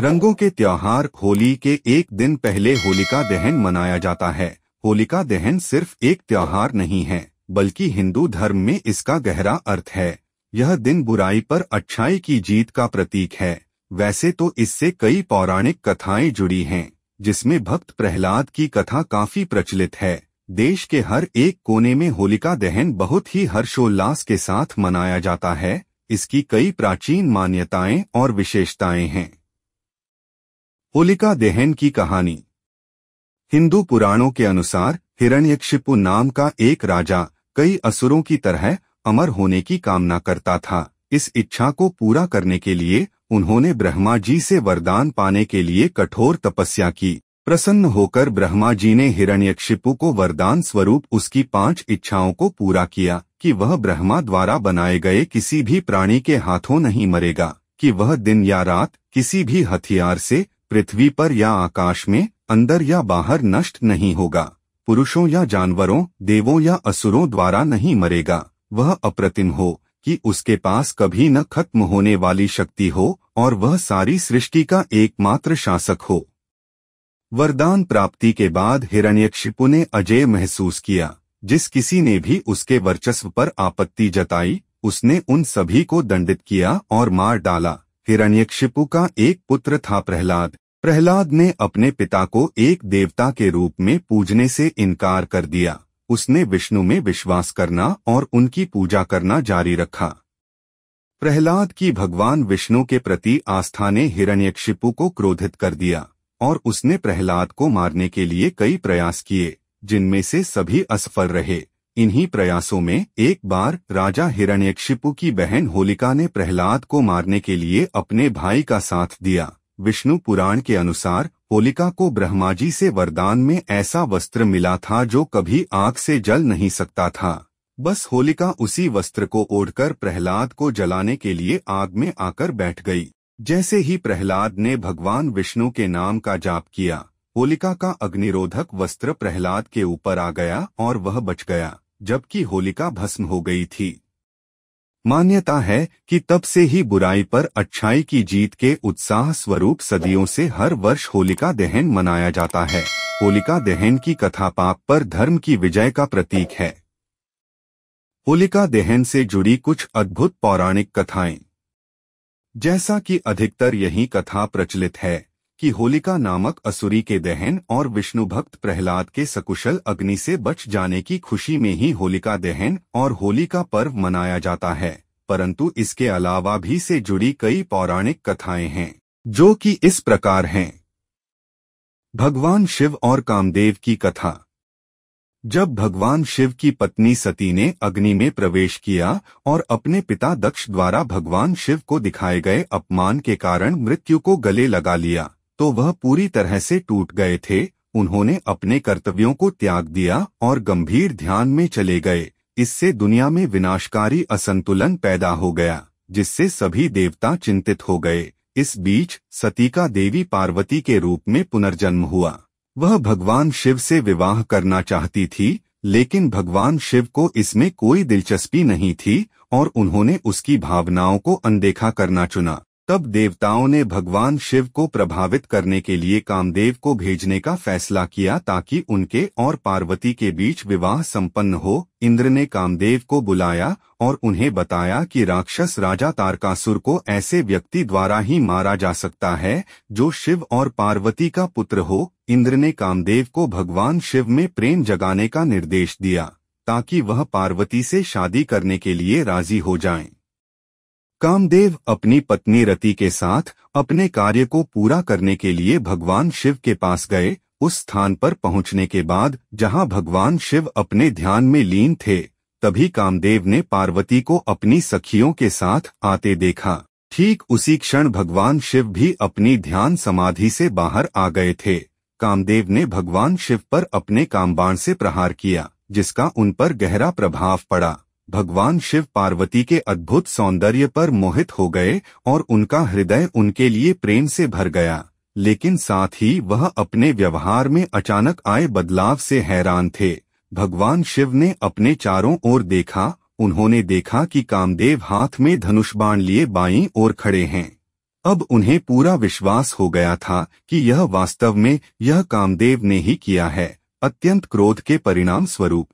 रंगों के त्योहार होली के एक दिन पहले होलिका दहन मनाया जाता है होलिका दहन सिर्फ एक त्योहार नहीं है बल्कि हिंदू धर्म में इसका गहरा अर्थ है यह दिन बुराई पर अच्छाई की जीत का प्रतीक है वैसे तो इससे कई पौराणिक कथाएं जुड़ी हैं जिसमें भक्त प्रहलाद की कथा काफी प्रचलित है देश के हर एक कोने में होलिका दहन बहुत ही हर्षोल्लास के साथ मनाया जाता है इसकी कई प्राचीन मान्यताएं और विशेषताएं हैं होलिका देहन की कहानी हिंदू पुराणों के अनुसार हिरण्यक्षिपु नाम का एक राजा कई असुरों की तरह अमर होने की कामना करता था इस इच्छा को पूरा करने के लिए उन्होंने ब्रह्मा जी से वरदान पाने के लिए कठोर तपस्या की प्रसन्न होकर ब्रह्मा जी ने हिरण्यक्षिपु को वरदान स्वरूप उसकी पांच इच्छाओं को पूरा किया कि वह ब्रह्मा द्वारा बनाए गए किसी भी प्राणी के हाथों नहीं मरेगा कि वह दिन या रात किसी भी हथियार से पृथ्वी पर या आकाश में अंदर या बाहर नष्ट नहीं होगा पुरुषों या जानवरों देवों या असुरों द्वारा नहीं मरेगा वह अप्रतिम हो कि उसके पास कभी न खत्म होने वाली शक्ति हो और वह सारी सृष्टि का एकमात्र शासक हो वरदान प्राप्ति के बाद हिरण्यक्षिपु ने अजय महसूस किया जिस किसी ने भी उसके वर्चस्व पर आपत्ति जताई उसने उन सभी को दंडित किया और मार डाला हिरण्यक्षिपु का एक पुत्र था प्रहलाद प्रहलाद ने अपने पिता को एक देवता के रूप में पूजने से इनकार कर दिया उसने विष्णु में विश्वास करना और उनकी पूजा करना जारी रखा प्रहलाद की भगवान विष्णु के प्रति आस्था ने हिरण्यक्षिपु को क्रोधित कर दिया और उसने प्रहलाद को मारने के लिए कई प्रयास किए जिनमें से सभी असफल रहे इन्हीं प्रयासों में एक बार राजा हिरण्यक्षिपु की बहन होलिका ने प्रहलाद को मारने के लिए अपने भाई का साथ दिया विष्णु पुराण के अनुसार होलिका को ब्रह्मा जी से वरदान में ऐसा वस्त्र मिला था जो कभी आग से जल नहीं सकता था बस होलिका उसी वस्त्र को ओढ़कर प्रहलाद को जलाने के लिए आग में आकर बैठ गई जैसे ही प्रहलाद ने भगवान विष्णु के नाम का जाप किया होलिका का अग्निरोधक वस्त्र प्रहलाद के ऊपर आ गया और वह बच गया जबकि होलिका भस्म हो गई थी मान्यता है कि तब से ही बुराई पर अच्छाई की जीत के उत्साह स्वरूप सदियों से हर वर्ष होलिका दहन मनाया जाता है होलिका दहन की कथा पाप पर धर्म की विजय का प्रतीक है होलिका दहन से जुड़ी कुछ अद्भुत पौराणिक कथाएं जैसा कि अधिकतर यही कथा प्रचलित है कि होलिका नामक असुरी के दहन और विष्णु भक्त प्रहलाद के सकुशल अग्नि से बच जाने की खुशी में ही होलिका दहन और होली का पर्व मनाया जाता है परंतु इसके अलावा भी से जुड़ी कई पौराणिक कथाएं हैं जो कि इस प्रकार हैं भगवान शिव और कामदेव की कथा जब भगवान शिव की पत्नी सती ने अग्नि में प्रवेश किया और अपने पिता दक्ष द्वारा भगवान शिव को दिखाए गए अपमान के कारण मृत्यु को गले लगा लिया तो वह पूरी तरह से टूट गए थे उन्होंने अपने कर्तव्यों को त्याग दिया और गंभीर ध्यान में चले गए इससे दुनिया में विनाशकारी असंतुलन पैदा हो गया जिससे सभी देवता चिंतित हो गए इस बीच सती का देवी पार्वती के रूप में पुनर्जन्म हुआ वह भगवान शिव से विवाह करना चाहती थी लेकिन भगवान शिव को इसमें कोई दिलचस्पी नहीं थी और उन्होंने उसकी भावनाओं को अनदेखा करना चुना तब देवताओं ने भगवान शिव को प्रभावित करने के लिए कामदेव को भेजने का फैसला किया ताकि उनके और पार्वती के बीच विवाह संपन्न हो इंद्र ने कामदेव को बुलाया और उन्हें बताया कि राक्षस राजा तारकासुर को ऐसे व्यक्ति द्वारा ही मारा जा सकता है जो शिव और पार्वती का पुत्र हो इंद्र ने कामदेव को भगवान शिव में प्रेम जगाने का निर्देश दिया ताकि वह पार्वती से शादी करने के लिए राजी हो जाएं। कामदेव अपनी पत्नी रति के साथ अपने कार्य को पूरा करने के लिए भगवान शिव के पास गए उस स्थान पर पहुंचने के बाद जहां भगवान शिव अपने ध्यान में लीन थे तभी कामदेव ने पार्वती को अपनी सखियों के साथ आते देखा ठीक उसी क्षण भगवान शिव भी अपनी ध्यान समाधि से बाहर आ गए थे कामदेव ने भगवान शिव पर अपने कामबाण से प्रहार किया जिसका उन पर गहरा प्रभाव पड़ा भगवान शिव पार्वती के अद्भुत सौंदर्य पर मोहित हो गए और उनका हृदय उनके लिए प्रेम से भर गया लेकिन साथ ही वह अपने व्यवहार में अचानक आए बदलाव से हैरान थे भगवान शिव ने अपने चारों ओर देखा उन्होंने देखा कि कामदेव हाथ में धनुष बाण लिए बाईं ओर खड़े हैं अब उन्हें पूरा विश्वास हो गया था कि यह वास्तव में यह कामदेव ने ही किया है अत्यंत क्रोध के परिणाम स्वरूप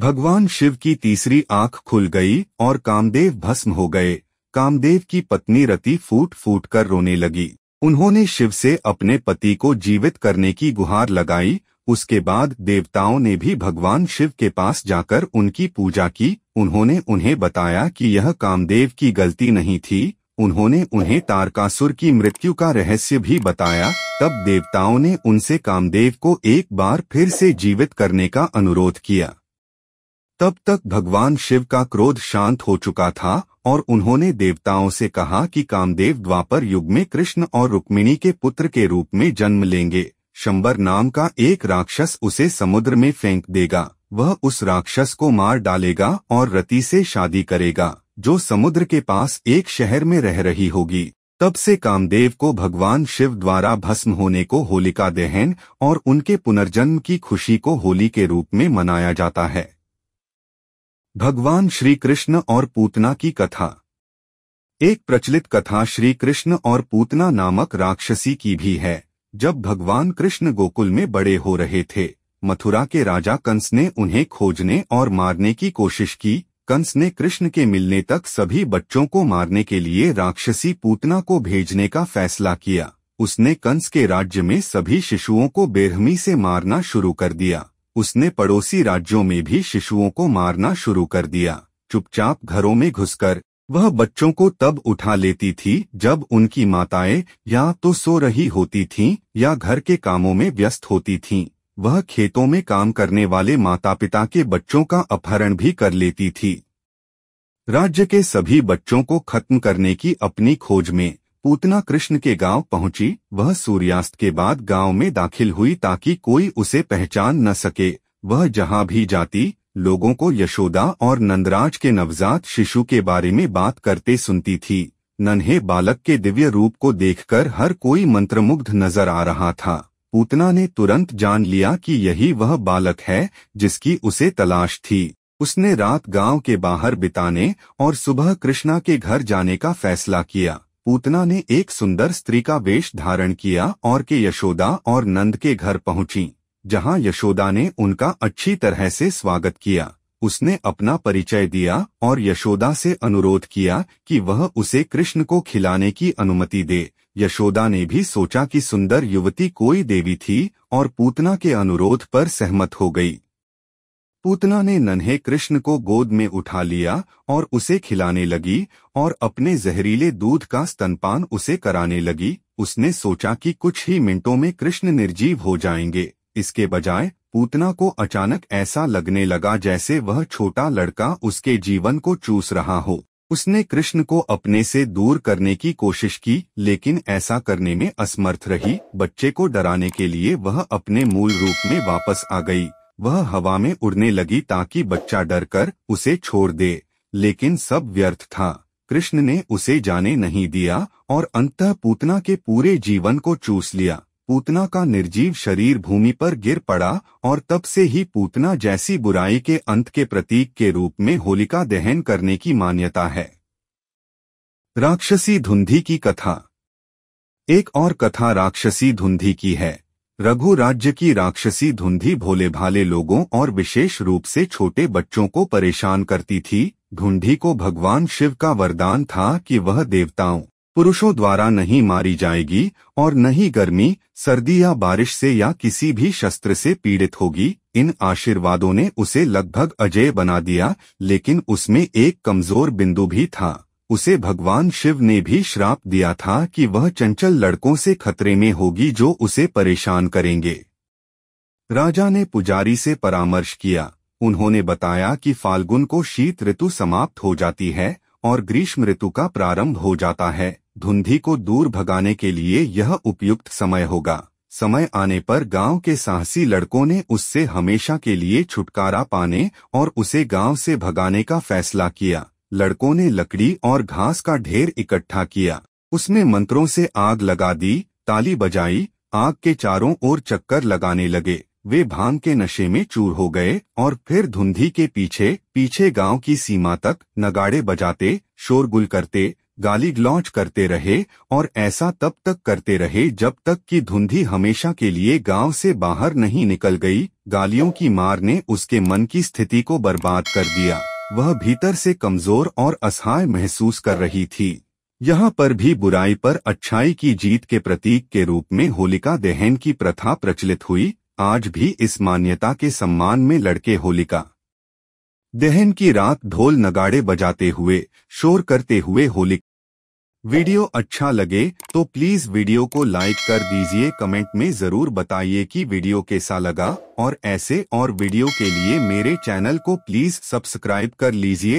भगवान शिव की तीसरी आंख खुल गई और कामदेव भस्म हो गए कामदेव की पत्नी रति फूट फूट कर रोने लगी उन्होंने शिव से अपने पति को जीवित करने की गुहार लगाई उसके बाद देवताओं ने भी भगवान शिव के पास जाकर उनकी पूजा की उन्होंने उन्हें बताया कि यह कामदेव की गलती नहीं थी उन्होंने उन्हें तारकासुर की मृत्यु का रहस्य भी बताया तब देवताओं ने उनसे कामदेव को एक बार फिर से जीवित करने का अनुरोध किया तब तक भगवान शिव का क्रोध शांत हो चुका था और उन्होंने देवताओं से कहा कि कामदेव द्वापर युग में कृष्ण और रुक्मिणी के पुत्र के रूप में जन्म लेंगे शंबर नाम का एक राक्षस उसे समुद्र में फेंक देगा वह उस राक्षस को मार डालेगा और रति से शादी करेगा जो समुद्र के पास एक शहर में रह रही होगी तब से कामदेव को भगवान शिव द्वारा भस्म होने को होलिका दहन और उनके पुनर्जन्म की खुशी को होली के रूप में मनाया जाता है भगवान श्री कृष्ण और पूतना की कथा एक प्रचलित कथा श्री कृष्ण और पूतना नामक राक्षसी की भी है जब भगवान कृष्ण गोकुल में बड़े हो रहे थे मथुरा के राजा कंस ने उन्हें खोजने और मारने की कोशिश की कंस ने कृष्ण के मिलने तक सभी बच्चों को मारने के लिए राक्षसी पूतना को भेजने का फैसला किया उसने कंस के राज्य में सभी शिशुओं को बेरहमी से मारना शुरू कर दिया उसने पड़ोसी राज्यों में भी शिशुओं को मारना शुरू कर दिया चुपचाप घरों में घुसकर वह बच्चों को तब उठा लेती थी जब उनकी माताएं या तो सो रही होती थीं या घर के कामों में व्यस्त होती थीं। वह खेतों में काम करने वाले माता पिता के बच्चों का अपहरण भी कर लेती थी राज्य के सभी बच्चों को खत्म करने की अपनी खोज में पूतना कृष्ण के गांव पहुंची वह सूर्यास्त के बाद गांव में दाखिल हुई ताकि कोई उसे पहचान न सके वह जहां भी जाती लोगों को यशोदा और नंदराज के नवजात शिशु के बारे में बात करते सुनती थी नन्हे बालक के दिव्य रूप को देखकर हर कोई मंत्रमुग्ध नजर आ रहा था पूतना ने तुरंत जान लिया कि यही वह बालक है जिसकी उसे तलाश थी उसने रात गांव के बाहर बिताने और सुबह कृष्णा के घर जाने का फैसला किया पूतना ने एक सुंदर स्त्री का वेश धारण किया और के यशोदा और नंद के घर पहुंची जहां यशोदा ने उनका अच्छी तरह से स्वागत किया उसने अपना परिचय दिया और यशोदा से अनुरोध किया कि वह उसे कृष्ण को खिलाने की अनुमति दे यशोदा ने भी सोचा कि सुंदर युवती कोई देवी थी और पूतना के अनुरोध पर सहमत हो गई पूतना ने नन्हे कृष्ण को गोद में उठा लिया और उसे खिलाने लगी और अपने जहरीले दूध का स्तनपान उसे कराने लगी उसने सोचा कि कुछ ही मिनटों में कृष्ण निर्जीव हो जाएंगे इसके बजाय पूतना को अचानक ऐसा लगने लगा जैसे वह छोटा लड़का उसके जीवन को चूस रहा हो उसने कृष्ण को अपने से दूर करने की कोशिश की लेकिन ऐसा करने में असमर्थ रही बच्चे को डराने के लिए वह अपने मूल रूप में वापस आ गई वह हवा में उड़ने लगी ताकि बच्चा डर कर उसे छोड़ दे लेकिन सब व्यर्थ था कृष्ण ने उसे जाने नहीं दिया और अंत पूतना के पूरे जीवन को चूस लिया पूतना का निर्जीव शरीर भूमि पर गिर पड़ा और तब से ही पूतना जैसी बुराई के अंत के प्रतीक के रूप में होलिका दहन करने की मान्यता है राक्षसी धुंधी की कथा एक और कथा राक्षसी धुंधी की है रघु राज्य की राक्षसी धुंधी भोले भाले लोगों और विशेष रूप से छोटे बच्चों को परेशान करती थी ढूंढी को भगवान शिव का वरदान था कि वह देवताओं पुरुषों द्वारा नहीं मारी जाएगी और न ही गर्मी सर्दी या बारिश से या किसी भी शस्त्र से पीड़ित होगी इन आशीर्वादों ने उसे लगभग अजय बना दिया लेकिन उसमें एक कमजोर बिंदु भी था उसे भगवान शिव ने भी श्राप दिया था कि वह चंचल लड़कों से खतरे में होगी जो उसे परेशान करेंगे राजा ने पुजारी से परामर्श किया उन्होंने बताया कि फाल्गुन को शीत ऋतु समाप्त हो जाती है और ग्रीष्म ऋतु का प्रारंभ हो जाता है धुंधी को दूर भगाने के लिए यह उपयुक्त समय होगा समय आने पर गांव के साहसी लड़कों ने उससे हमेशा के लिए छुटकारा पाने और उसे गांव से भगाने का फैसला किया लड़कों ने लकड़ी और घास का ढेर इकट्ठा किया उसने मंत्रों से आग लगा दी ताली बजाई आग के चारों ओर चक्कर लगाने लगे वे भांग के नशे में चूर हो गए और फिर धुंधी के पीछे पीछे गांव की सीमा तक नगाड़े बजाते शोरगुल करते गाली गलौच करते रहे और ऐसा तब तक करते रहे जब तक कि धुंधी हमेशा के लिए गांव से बाहर नहीं निकल गई गालियों की मार ने उसके मन की स्थिति को बर्बाद कर दिया वह भीतर से कमजोर और असहाय महसूस कर रही थी यहाँ पर भी बुराई पर अच्छाई की जीत के प्रतीक के रूप में होलिका दहन की प्रथा प्रचलित हुई आज भी इस मान्यता के सम्मान में लड़के होलिका दहन की रात ढोल नगाड़े बजाते हुए शोर करते हुए होलिका वीडियो अच्छा लगे तो प्लीज वीडियो को लाइक कर दीजिए कमेंट में जरूर बताइए कि वीडियो कैसा लगा और ऐसे और वीडियो के लिए मेरे चैनल को प्लीज सब्सक्राइब कर लीजिए